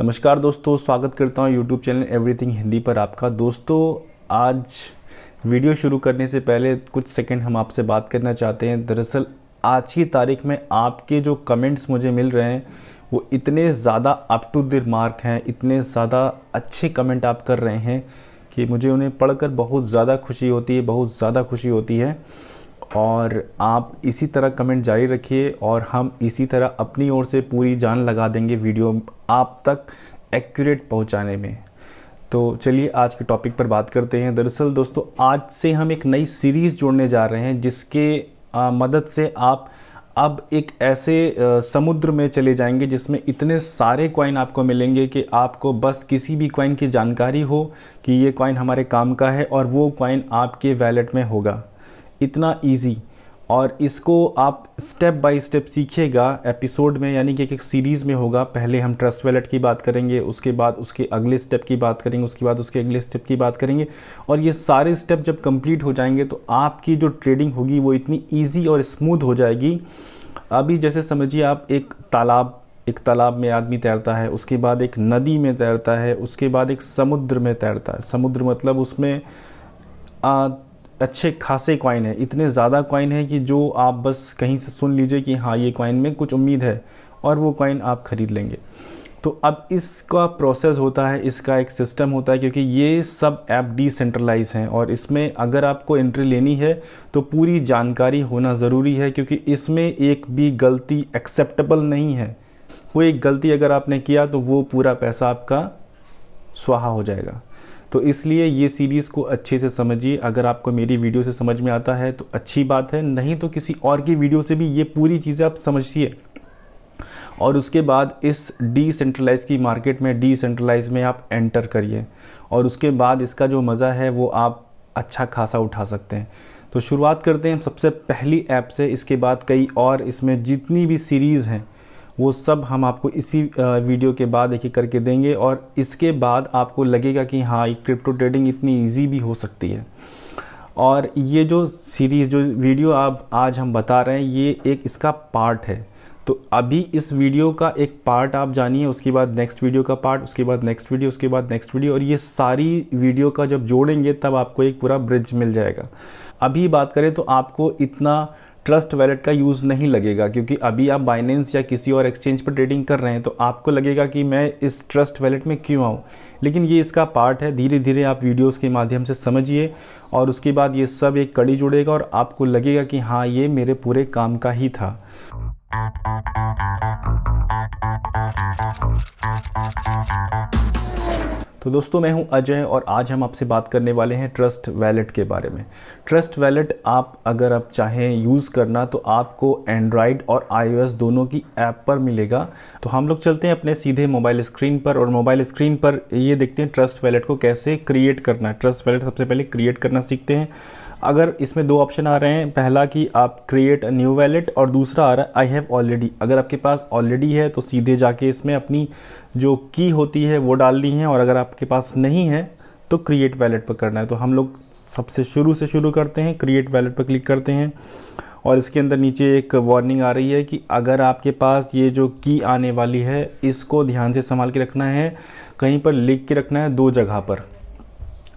नमस्कार दोस्तों स्वागत करता हूँ यूट्यूब चैनल एवरीथिंग हिंदी पर आपका दोस्तों आज वीडियो शुरू करने से पहले कुछ सेकंड हम आपसे बात करना चाहते हैं दरअसल आज की तारीख में आपके जो कमेंट्स मुझे मिल रहे हैं वो इतने ज़्यादा अप टू दि मार्क हैं इतने ज़्यादा अच्छे कमेंट आप कर रहे हैं कि मुझे उन्हें पढ़कर बहुत ज़्यादा खुशी होती है बहुत ज़्यादा खुशी होती है और आप इसी तरह कमेंट जारी रखिए और हम इसी तरह अपनी ओर से पूरी जान लगा देंगे वीडियो आप तक एक्यूरेट पहुंचाने में तो चलिए आज के टॉपिक पर बात करते हैं दरअसल दोस्तों आज से हम एक नई सीरीज़ जोड़ने जा रहे हैं जिसके आ, मदद से आप अब एक ऐसे आ, समुद्र में चले जाएंगे जिसमें इतने सारे कॉइन आपको मिलेंगे कि आपको बस किसी भी कॉइन की जानकारी हो कि ये कॉइन हमारे काम का है और वो कॉइन आपके वैलेट में होगा इतना ईजी और इसको आप स्टेप बाय स्टेप सीखिएगा एपिसोड में यानी कि एक, एक सीरीज़ में होगा पहले हम ट्रस्ट वैलेट की बात करेंगे उसके बाद उसके अगले स्टेप की बात करेंगे उसके बाद उसके अगले स्टेप की बात करेंगे और ये सारे स्टेप जब कंप्लीट हो जाएंगे तो आपकी जो ट्रेडिंग होगी वो इतनी ईजी और स्मूथ हो जाएगी अभी जैसे समझिए आप एक तालाब एक तालाब में आदमी तैरता है उसके बाद एक नदी में तैरता है उसके बाद एक समुद्र में तैरता है समुद्र मतलब उसमें आ, अच्छे खासे कॉइन हैं इतने ज़्यादा कॉइन हैं कि जो आप बस कहीं से सुन लीजिए कि हाँ ये कॉइन में कुछ उम्मीद है और वो कॉइन आप ख़रीद लेंगे तो अब इसका प्रोसेस होता है इसका एक सिस्टम होता है क्योंकि ये सब ऐप डिसेंट्रलाइज हैं और इसमें अगर आपको एंट्री लेनी है तो पूरी जानकारी होना ज़रूरी है क्योंकि इसमें एक भी गलती एक्सेप्टेबल नहीं है वो एक गलती अगर आपने किया तो वो पूरा पैसा आपका स्वाहा हो जाएगा तो इसलिए ये सीरीज़ को अच्छे से समझिए अगर आपको मेरी वीडियो से समझ में आता है तो अच्छी बात है नहीं तो किसी और की वीडियो से भी ये पूरी चीज़ें आप समझिए और उसके बाद इस डिसेंट्रलाइज की मार्केट में डिसेंट्रलाइज में आप एंटर करिए और उसके बाद इसका जो मज़ा है वो आप अच्छा खासा उठा सकते हैं तो शुरुआत करते हैं सबसे पहली ऐप से इसके बाद कई और इसमें जितनी भी सीरीज़ हैं वो सब हम आपको इसी वीडियो के बाद एक एक करके देंगे और इसके बाद आपको लगेगा कि हाँ ये क्रिप्टो ट्रेडिंग इतनी ईजी भी हो सकती है और ये जो सीरीज़ जो वीडियो आप आज हम बता रहे हैं ये एक इसका पार्ट है तो अभी इस वीडियो का एक पार्ट आप जानिए उसके बाद नेक्स्ट वीडियो का पार्ट उसके बाद नेक्स्ट वीडियो उसके बाद नेक्स्ट वीडियो और ये सारी वीडियो का जब जोड़ेंगे तब आपको एक पूरा ब्रिज मिल जाएगा अभी बात करें तो आपको इतना ट्रस्ट वैलेट का यूज़ नहीं लगेगा क्योंकि अभी आप बाइनेंस या किसी और एक्सचेंज पर ट्रेडिंग कर रहे हैं तो आपको लगेगा कि मैं इस ट्रस्ट वैलेट में क्यों आऊँ लेकिन ये इसका पार्ट है धीरे धीरे आप वीडियोस के माध्यम से समझिए और उसके बाद ये सब एक कड़ी जुड़ेगा और आपको लगेगा कि हाँ ये मेरे पूरे काम का ही था तो दोस्तों मैं हूं अजय और आज हम आपसे बात करने वाले हैं ट्रस्ट वैलेट के बारे में ट्रस्ट वैलेट आप अगर आप चाहें यूज़ करना तो आपको एंड्रॉयड और आईओएस दोनों की ऐप पर मिलेगा तो हम लोग चलते हैं अपने सीधे मोबाइल स्क्रीन पर और मोबाइल स्क्रीन पर ये देखते हैं ट्रस्ट वैलेट को कैसे क्रिएट करना है ट्रस्ट वैलेट सबसे पहले क्रिएट करना सीखते हैं अगर इसमें दो ऑप्शन आ रहे हैं पहला कि आप क्रिएट अ न्यू वैलेट और दूसरा आ रहा है आई हैव ऑलरेडी अगर आपके पास ऑलरेडी है तो सीधे जाके इसमें अपनी जो की होती है वो डालनी है और अगर आपके पास नहीं है तो क्रिएट वैलेट पर करना है तो हम लोग सबसे शुरू से शुरू करते हैं क्रिएट वैलेट पर क्लिक करते हैं और इसके अंदर नीचे एक वार्निंग आ रही है कि अगर आपके पास ये जो की आने वाली है इसको ध्यान से संभाल के रखना है कहीं पर लिख के रखना है दो जगह पर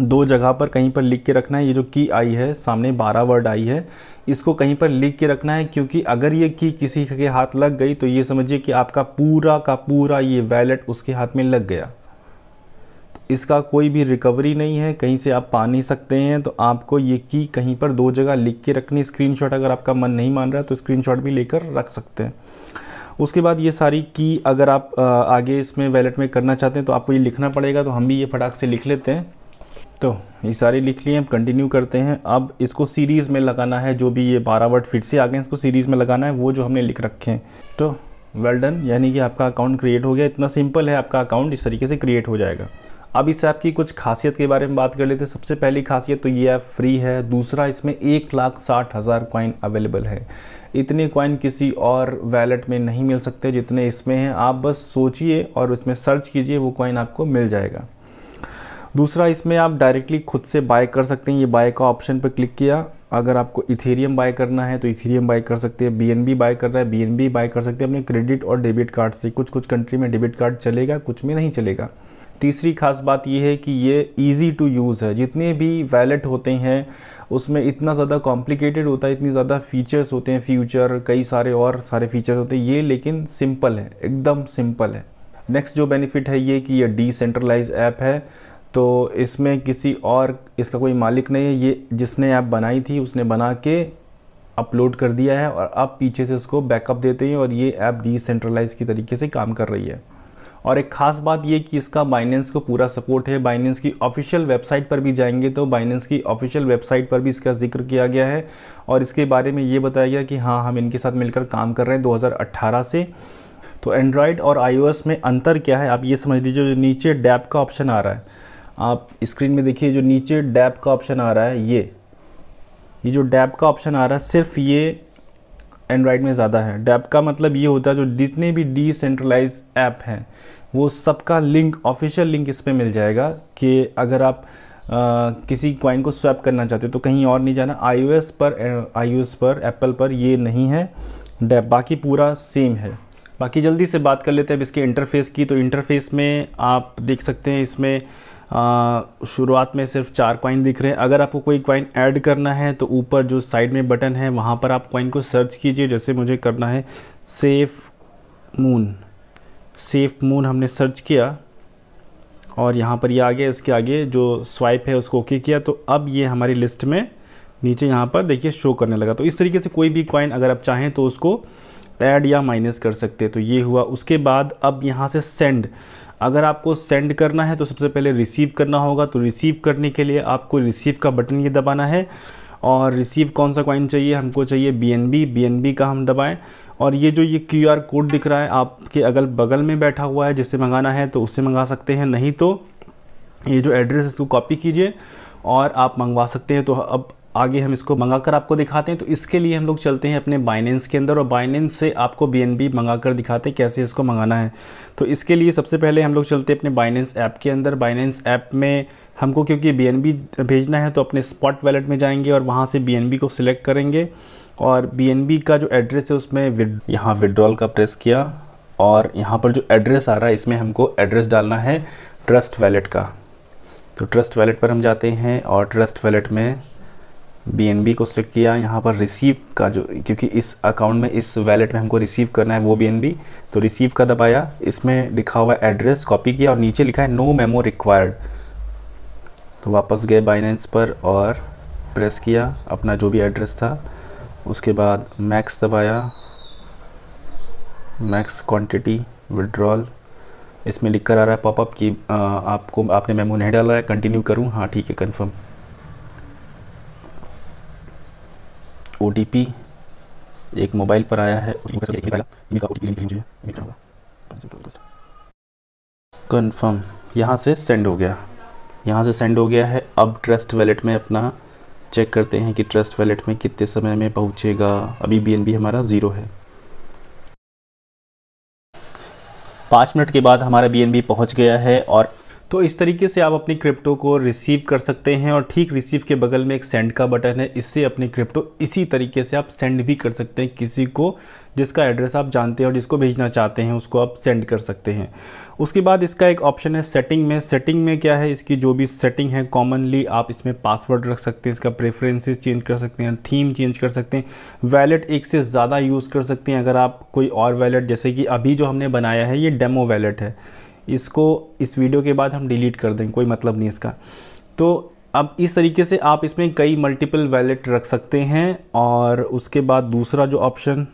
दो जगह पर कहीं पर लिख के रखना है ये जो की आई है सामने बारह वर्ड आई है इसको कहीं पर लिख के रखना है क्योंकि अगर ये की किसी के हाथ लग गई तो ये समझिए कि आपका पूरा का पूरा ये वैलेट उसके हाथ में लग गया इसका कोई भी रिकवरी नहीं है कहीं से आप पा नहीं सकते हैं तो आपको ये की कहीं पर दो जगह लिख के रखनी स्क्रीनशॉट अगर आपका मन नहीं मान रहा तो स्क्रीनशॉट भी लेकर रख सकते हैं उसके बाद ये सारी की अगर आप आगे इसमें वैलेट में करना चाहते हैं तो आपको ये लिखना पड़ेगा तो हम भी ये फटाक से लिख लेते हैं तो ये सारे लिख लिए हम कंटिन्यू करते हैं अब इसको सीरीज़ में लगाना है जो भी ये बारह वर्ड फिर से आ गए इसको सीरीज़ में लगाना है वो जो हमने लिख रखे हैं तो वेल डन यानी कि आपका अकाउंट क्रिएट हो गया इतना सिंपल है आपका अकाउंट इस तरीके से क्रिएट हो जाएगा अब इस ऐप की कुछ खासियत के बारे में बात कर लेते हैं सबसे पहली खासियत तो ये ऐप फ्री है दूसरा इसमें एक लाख साठ हज़ार कॉइन अवेलेबल है इतने कॉइन किसी और वैलेट में नहीं मिल सकते जितने इसमें हैं आप बस सोचिए और इसमें सर्च कीजिए वो कॉइन आपको मिल जाएगा दूसरा इसमें आप डायरेक्टली खुद से बाय कर सकते हैं ये बाय का ऑप्शन पर क्लिक किया अगर आपको इथेरियम बाय करना है तो इथेरियम बाय कर सकते हैं बीएनबी बाय करना है बीएनबी बाय कर सकते हैं अपने क्रेडिट और डेबिट कार्ड से कुछ कुछ कंट्री में डेबिट कार्ड चलेगा कुछ में नहीं चलेगा तीसरी खास बात यह है कि ये इजी टू यूज़ है जितने भी वैलेट होते हैं उसमें इतना ज़्यादा कॉम्प्लिकेटेड होता है इतनी ज़्यादा फीचर्स होते हैं फ्यूचर कई सारे और सारे फीचर्स होते हैं ये लेकिन सिंपल है एकदम सिंपल है नेक्स्ट जो बेनिफिट है ये कि ये डिसेंट्रलाइज ऐप है तो इसमें किसी और इसका कोई मालिक नहीं है ये जिसने ऐप बनाई थी उसने बना के अपलोड कर दिया है और अब पीछे से इसको बैकअप देते हैं और ये ऐप डिसेंट्रलाइज की तरीके से काम कर रही है और एक ख़ास बात ये कि इसका बाइनेंस को पूरा सपोर्ट है बाइनेंस की ऑफिशियल वेबसाइट पर भी जाएंगे तो बाइनेंस की ऑफिशियल वेबसाइट पर भी इसका जिक्र किया गया है और इसके बारे में ये बताया गया कि हाँ हम इनके साथ मिलकर काम कर रहे हैं 2018 से तो एंड्रॉयड और आईओएस में अंतर क्या है आप ये समझ लीजिए नीचे डैप का ऑप्शन आ रहा है आप स्क्रीन में देखिए जो नीचे डैप का ऑप्शन आ रहा है ये ये जो डैप का ऑप्शन आ रहा है सिर्फ ये एंड्रॉयड में ज़्यादा है डैप का मतलब ये होता है जो जितने भी डिसेंट्रलाइज ऐप हैं वो सबका लिंक ऑफिशियल लिंक इस पर मिल जाएगा कि अगर आप आ, किसी क्वाइन को स्वैप करना चाहते हो तो कहीं और नहीं जाना आई पर आई पर एप्पल पर ये नहीं है डैप बाकी पूरा सेम है बाकी जल्दी से बात कर लेते हैं अब इसके इंटरफेस की तो इंटरफेस में आप देख सकते हैं इसमें शुरुआत में सिर्फ चार कॉइन दिख रहे हैं अगर आपको कोई कॉइन ऐड करना है तो ऊपर जो साइड में बटन है वहाँ पर आप कॉइन को सर्च कीजिए जैसे मुझे करना है सेफ मून सेफ मून हमने सर्च किया और यहाँ पर ये यह आ गया इसके आगे जो स्वाइप है उसको ओके किया तो अब ये हमारी लिस्ट में नीचे यहाँ पर देखिए शो करने लगा तो इस तरीके से कोई भी कॉइन अगर आप चाहें तो उसको ऐड या माइनस कर सकते हैं तो ये हुआ उसके बाद अब यहाँ से सेंड अगर आपको सेंड करना है तो सबसे पहले रिसीव करना होगा तो रिसीव करने के लिए आपको रिसीव का बटन ये दबाना है और रिसीव कौन सा कॉइन चाहिए हमको चाहिए बी एन का हम दबाएँ और ये जो ये क्यू कोड दिख रहा है आपके अगल बगल में बैठा हुआ है जिससे मंगाना है तो उससे मंगा सकते हैं नहीं तो ये जो एड्रेस इसको कॉपी कीजिए और आप मंगवा सकते हैं तो अब आगे हम इसको मंगा कर आपको दिखाते हैं तो इसके लिए हम लोग चलते हैं अपने बाइनेंस के अंदर और बाइनेंस से आपको बी एन बी मंगा कर दिखाते हैं कैसे इसको मंगाना है तो इसके लिए सबसे पहले हम लोग चलते हैं अपने बाइनेंस ऐप के अंदर बाइनेंस ऐप में हमको क्योंकि बी एन बी भेजना है तो अपने स्पॉट वैलेट में जाएंगे और वहाँ से बी एन बी को सिलेक्ट करेंगे और बी एन बी का जो एड्रेस है उसमें विद यहाँ विड्रॉल का प्रेस किया और यहाँ पर जो एड्रेस आ रहा है इसमें हमको एड्रेस डालना है ट्रस्ट वैलेट का तो ट्रस्ट वैलेट पर हम जाते हैं और ट्रस्ट वैलेट में बी को सिलेक्ट किया यहाँ पर रिसीव का जो क्योंकि इस अकाउंट में इस वैलेट में हमको रिसीव करना है वो बी तो रिसीव का दबाया इसमें लिखा हुआ एड्रेस कॉपी किया और नीचे लिखा है नो मेमो रिक्वायर्ड तो वापस गए बाइनेंस पर और प्रेस किया अपना जो भी एड्रेस था उसके बाद मैक्स दबाया मैक्स क्वान्टिटी विड्रॉल इसमें लिख कर आ रहा है पॉपअप कि आपको आपने मेमो नहीं डाला है कंटिन्यू करूँ हाँ ठीक है कन्फर्म ओटीपी एक मोबाइल पर आया है इनका कन्फर्म यहाँ से सेंड हो गया यहाँ से सेंड हो गया है अब ट्रस्ट वैलेट में अपना चेक करते हैं कि ट्रस्ट वैलेट में कितने समय में पहुँचेगा अभी बीएनबी हमारा ज़ीरो है पाँच मिनट के बाद हमारा बीएनबी पहुंच गया है और तो इस तरीके से आप अपनी क्रिप्टो को रिसीव कर सकते हैं और ठीक रिसीव के बगल में एक सेंड का बटन है इससे अपनी क्रिप्टो इसी तरीके से आप सेंड भी कर सकते हैं किसी को जिसका एड्रेस आप जानते हैं और जिसको भेजना चाहते हैं उसको आप सेंड कर सकते हैं उसके बाद इसका एक ऑप्शन है सेटिंग में सेटिंग में क्या है इसकी जो भी सेटिंग है कॉमनली आप इसमें पासवर्ड रख सकते हैं इसका प्रेफरेंसेस चेंज कर सकते हैं थीम चेंज कर सकते हैं वैलेट एक से ज़्यादा यूज़ कर सकते हैं अगर आप कोई और वैलेट जैसे कि अभी जो हमने बनाया है ये डेमो वैलेट है इसको इस वीडियो के बाद हम डिलीट कर दें कोई मतलब नहीं इसका तो अब इस तरीके से आप इसमें कई मल्टीपल वैलेट रख सकते हैं और उसके बाद दूसरा जो ऑप्शन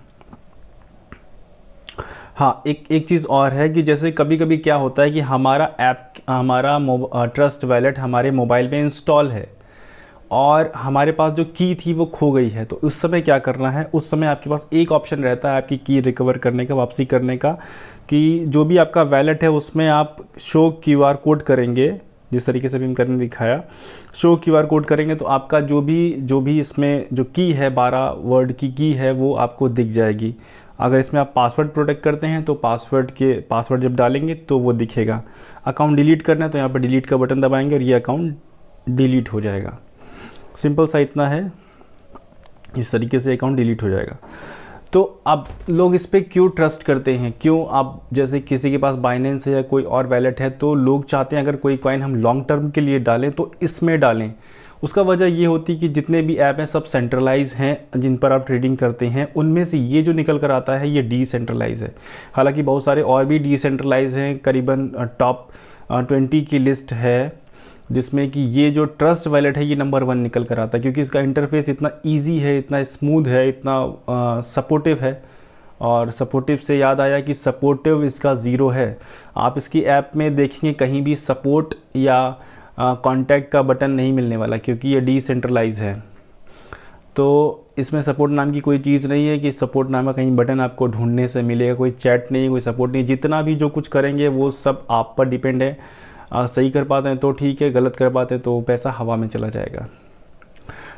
हाँ एक एक चीज़ और है कि जैसे कभी कभी क्या होता है कि हमारा ऐप हमारा ट्रस्ट वैलेट हमारे मोबाइल में इंस्टॉल है और हमारे पास जो की थी वो खो गई है तो उस समय क्या करना है उस समय आपके पास एक ऑप्शन रहता है आपकी की रिकवर करने का वापसी करने का कि जो भी आपका वैलेट है उसमें आप शो क्यू आर कोड करेंगे जिस तरीके से भी हमकर करने दिखाया शो क्यू आर कोड करेंगे तो आपका जो भी जो भी इसमें जो की है बारह वर्ड की की है वो आपको दिख जाएगी अगर इसमें आप पासवर्ड प्रोटेक्ट करते हैं तो पासवर्ड के पासवर्ड जब डालेंगे तो वो दिखेगा अकाउंट डिलीट करना है तो यहाँ पर डिलीट का बटन दबाएंगे और ये अकाउंट डिलीट हो जाएगा सिंपल सा इतना है इस तरीके से अकाउंट डिलीट हो जाएगा तो अब लोग इस पर क्यों ट्रस्ट करते हैं क्यों आप जैसे किसी के पास बाइनेंस है या कोई और वैलेट है तो लोग चाहते हैं अगर कोई कॉइन हम लॉन्ग टर्म के लिए डालें तो इसमें डालें उसका वजह ये होती कि जितने भी ऐप हैं सब सेंट्रलाइज हैं जिन पर आप ट्रेडिंग करते हैं उनमें से ये जो निकल कर आता है ये डिसेंट्रलाइज है हालांकि बहुत सारे और भी डिसेंट्रलाइज हैं करीबन टॉप ट्वेंटी की लिस्ट है जिसमें कि ये जो ट्रस्ट वैलेट है ये नंबर वन निकल कर आता है क्योंकि इसका इंटरफेस इतना ईजी है इतना स्मूथ है इतना सपोर्टिव है और सपोर्टिव से याद आया कि सपोर्टिव इसका ज़ीरो है आप इसकी ऐप में देखेंगे कहीं भी सपोर्ट या कॉन्टैक्ट का बटन नहीं मिलने वाला क्योंकि ये डिसेंट्रलाइज है तो इसमें सपोर्ट नाम की कोई चीज़ नहीं है कि सपोर्ट नाम का कहीं बटन आपको ढूंढने से मिलेगा कोई चैट नहीं कोई सपोर्ट नहीं जितना भी जो कुछ करेंगे वो सब आप पर डिपेंड है सही कर पाते हैं तो ठीक है गलत कर पाते हैं तो पैसा हवा में चला जाएगा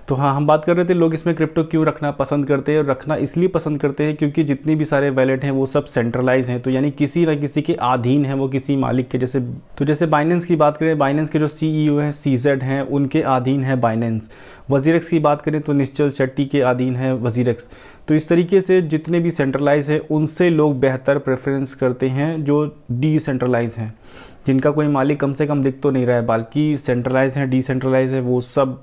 तो हाँ हम बात कर रहे थे लोग इसमें क्रिप्टो क्यों रखना पसंद करते हैं और रखना इसलिए पसंद करते हैं क्योंकि जितनी भी सारे वैलेट हैं वो सब सेंट्रलाइज हैं तो यानी किसी ना किसी के अधीन हैं वो किसी मालिक के जैसे तो जैसे बाइनेंस की बात करें बाइनेंस के जो सीईओ e हैं सीजेड हैं उनके अधीन है बाइनेंस वजीरक्स की बात करें तो निश्चल शेट्टी के अधीन है वजीरक्स तो इस तरीके से जितने भी सेंट्रलाइज हैं उनसे लोग बेहतर प्रेफरेंस करते हैं जो सेंट्रलाइज हैं जिनका कोई मालिक कम से कम दिख तो नहीं रहा है बाकी सेंट्रलाइज है डिसेंट्रलाइज है वो सब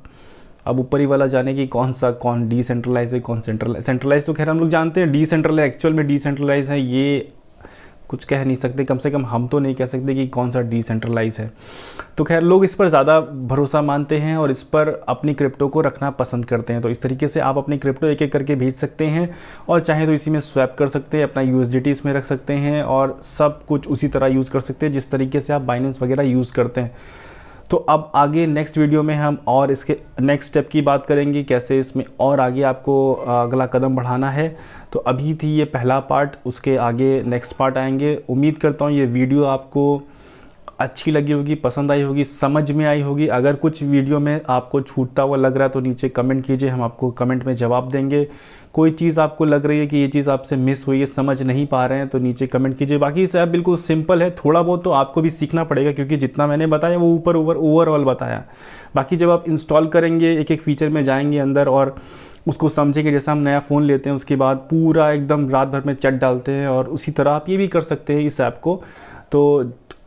अब ऊपर ही वाला जाने कि कौन सा कौन डिसेंट्रलाइज है कौन सेंट्रलाइज सेंट्रलाइज तो खैर हम लोग जानते हैं डिसेंट्रलाइज एक्चुअल में डिसेंट्रलाइज है ये कुछ कह नहीं सकते कम से कम हम तो नहीं कह सकते कि कौन सा डिसेंट्रलाइज है तो खैर लोग इस पर ज़्यादा भरोसा मानते हैं और इस पर अपनी क्रिप्टो को रखना पसंद करते हैं तो इस तरीके से आप अपनी क्रिप्टो एक एक करके भेज सकते हैं और चाहे तो इसी में स्वैप कर सकते हैं अपना यू इसमें रख सकते हैं और सब कुछ उसी तरह यूज़ कर सकते हैं जिस तरीके से आप बाइनेंस वगैरह यूज़ करते हैं तो अब आगे नेक्स्ट वीडियो में हम और इसके नेक्स्ट स्टेप की बात करेंगे कैसे इसमें और आगे आपको अगला कदम बढ़ाना है तो अभी थी ये पहला पार्ट उसके आगे नेक्स्ट पार्ट आएंगे उम्मीद करता हूँ ये वीडियो आपको अच्छी लगी होगी पसंद आई होगी समझ में आई होगी अगर कुछ वीडियो में आपको छूटता हुआ लग रहा है तो नीचे कमेंट कीजिए हम आपको कमेंट में जवाब देंगे कोई चीज़ आपको लग रही है कि ये चीज़ आपसे मिस हुई है समझ नहीं पा रहे हैं तो नीचे कमेंट कीजिए बाकी इस ऐप बिल्कुल सिंपल है थोड़ा बहुत तो आपको भी सीखना पड़ेगा क्योंकि जितना मैंने बताया वो ऊपर ऊपर ओवरऑल बताया बाकी जब आप इंस्टॉल करेंगे एक एक फीचर में जाएंगे अंदर और उसको समझेंगे जैसा हम नया फ़ोन लेते हैं उसके बाद पूरा एकदम रात भर में चट डालते हैं और उसी तरह आप ये भी कर सकते हैं इस ऐप को तो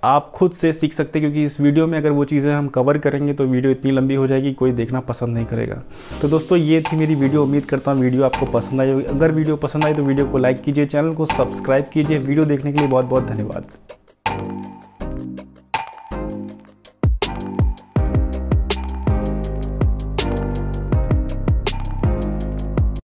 आप खुद से सीख सकते हैं क्योंकि इस वीडियो में अगर वो चीज़ें हम कवर करेंगे तो वीडियो इतनी लंबी हो जाएगी कोई देखना पसंद नहीं करेगा तो दोस्तों ये थी मेरी वीडियो उम्मीद करता हूँ वीडियो आपको पसंद आई होगी अगर वीडियो पसंद आई तो वीडियो को लाइक कीजिए चैनल को सब्सक्राइब कीजिए वीडियो देखने के लिए बहुत बहुत धन्यवाद